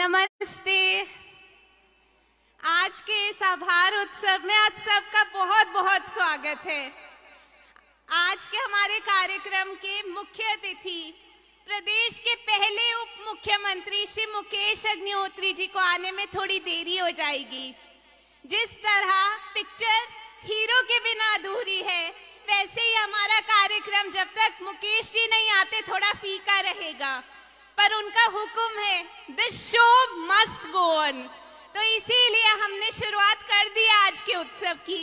नमस्ते आज के इस आभार उत्सव में आप सबका बहुत बहुत स्वागत है आज के हमारे कार्यक्रम के मुख्य अतिथि प्रदेश के पहले उप मुख्यमंत्री श्री मुकेश अग्निहोत्री जी को आने में थोड़ी देरी हो जाएगी जिस तरह पिक्चर हीरो के बिना अधूरी है वैसे ही हमारा कार्यक्रम जब तक मुकेश जी नहीं आते थोड़ा फीका रहेगा पर उनका हुक्म है the show must go on तो इसीलिए हमने शुरुआत कर दी आज के उत्सव की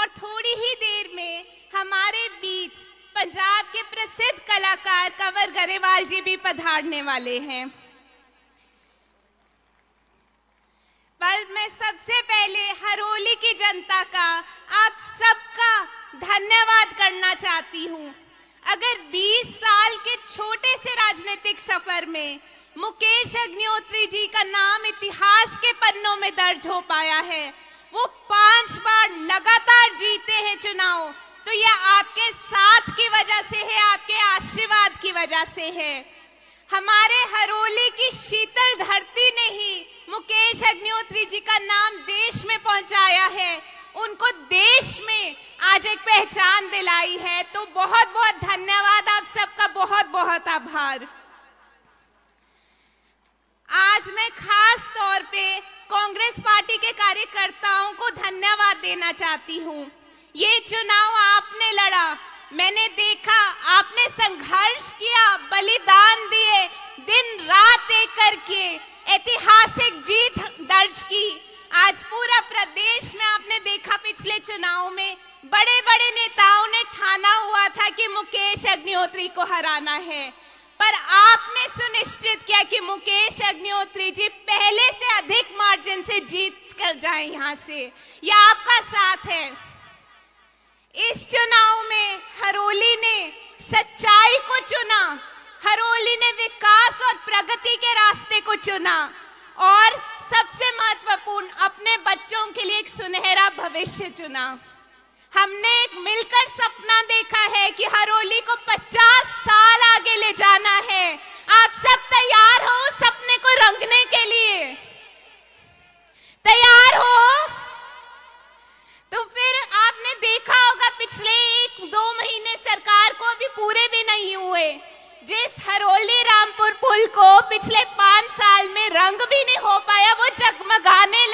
और थोड़ी ही देर में हमारे बीच पंजाब के प्रसिद्ध कलाकार कंवर गरेवाल जी भी पधारने वाले हैं पर मैं सबसे पहले हरोली की जनता का आप सबका धन्यवाद करना चाहती हूँ अगर 20 साल के छोटे से राजनीतिक सफर में मुकेश अग्निहोत्री जी का नाम इतिहास के पन्नों में दर्ज हो पाया है वो पांच बार लगातार जीते हैं चुनाव तो यह आपके साथ की वजह से है आपके आशीर्वाद की वजह से है हमारे हरोली की शीतल धरती ने ही मुकेश अग्निहोत्री जी का नाम देश में पहुंचाया है उनको देश में आज एक पहचान दिलाई है तो बहुत बहुत धन्यवाद आप सबका बहुत बहुत आभार आज मैं खास तौर पे कांग्रेस पार्टी के कार्यकर्ताओं को धन्यवाद देना चाहती हूँ ये चुनाव आपने लड़ा मैंने देखा आपने संघर्ष किया बलिदान दिए दिन रात एक करके ऐतिहासिक जीत दर्ज की आज पूरा प्रदेश में आपने देखा पिछले चुनाव में बड़े बड़े नेताओं ने ठाना हुआ था कि मुकेश अग्निहोत्री को हराना है पर आपने सुनिश्चित किया कि मुकेश अग्निहोत्री जी पहले से अधिक मार्जिन से जीत कर जाए यहां से यह आपका साथ है इस चुनाव में हरोली ने सच्चाई को चुना हरोली ने विकास और प्रगति के रास्ते को चुना और सबसे महत्वपूर्ण अपने बच्चों के लिए एक सुनहरा भविष्य चुना हमने एक मिलकर सपना देखा है कि हरोली को 50 साल आगे ले जाना है आप सब तैयार हो सपने को रंगने के लिए तैयार हो तो फिर आपने देखा होगा पिछले एक दो महीने सरकार को अभी पूरे भी नहीं हुए जिस हरोली रामपुर पुल को पिछले पांच साल में रंग भी नहीं हो पाया वो जगमगाने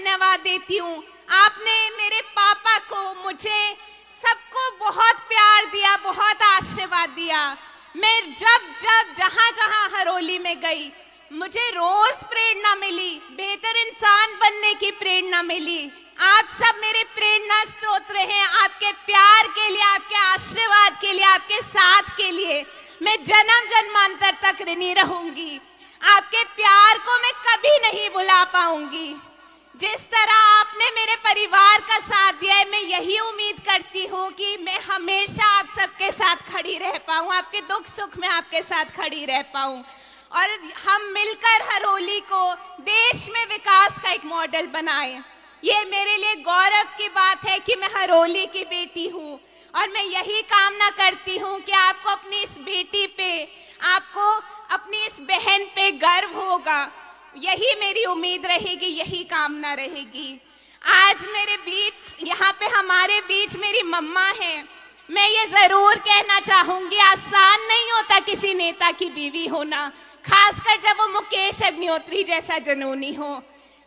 धन्यवाद देती हूँ आपने मेरे पापा को मुझे सबको बहुत प्यार दिया बहुत आशीर्वाद दिया मैं जब जब जहाँ जहाँ हरोली में गई मुझे रोज प्रेरणा मिली बेहतर इंसान बनने की प्रेरणा मिली आप सब मेरे प्रेरणा स्रोत हैं आपके प्यार के लिए आपके आशीर्वाद के लिए आपके साथ के लिए मैं जन्म जन्मांतर तक ऋणी रहूंगी आपके प्यार को मैं कभी नहीं भुला पाऊंगी जिस तरह आपने मेरे परिवार का साथ दिया है मैं यही उम्मीद करती हूँ कि मैं हमेशा आप सबके साथ खड़ी रह पाऊँ आपके दुख सुख में आपके साथ खड़ी रह पाऊँ और हम मिलकर हरोली को देश में विकास का एक मॉडल बनाएं। ये मेरे लिए गौरव की बात है कि मैं हरोली की बेटी हूँ और मैं यही कामना करती हूँ कि आपको अपनी इस बेटी पे आपको अपनी इस बहन पे गर्व होगा यही मेरी उम्मीद रहेगी यही कामना रहेगी आज मेरे बीच यहाँ पे हमारे बीच मेरी मम्मा है मैं ये जरूर कहना चाहूंगी आसान नहीं होता किसी नेता की बीवी होना खासकर जब वो मुकेश अग्निहोत्री जैसा जनूनी हो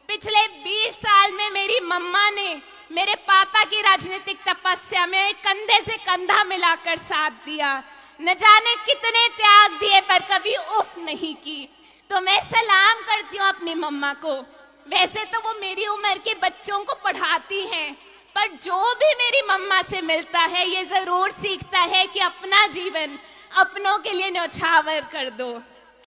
पिछले 20 साल में मेरी मम्मा ने मेरे पापा की राजनीतिक तपस्या में कंधे से कंधा मिलाकर साथ दिया न जाने कितने त्याग दिए पर कभी उफ नहीं की तो मैं सलाम करती हूँ अपनी मम्मा को वैसे तो वो मेरी उम्र के बच्चों को पढ़ाती हैं पर जो भी मेरी मम्मा से मिलता है ये जरूर सीखता है कि अपना जीवन अपनों के लिए न्यौछावर कर दो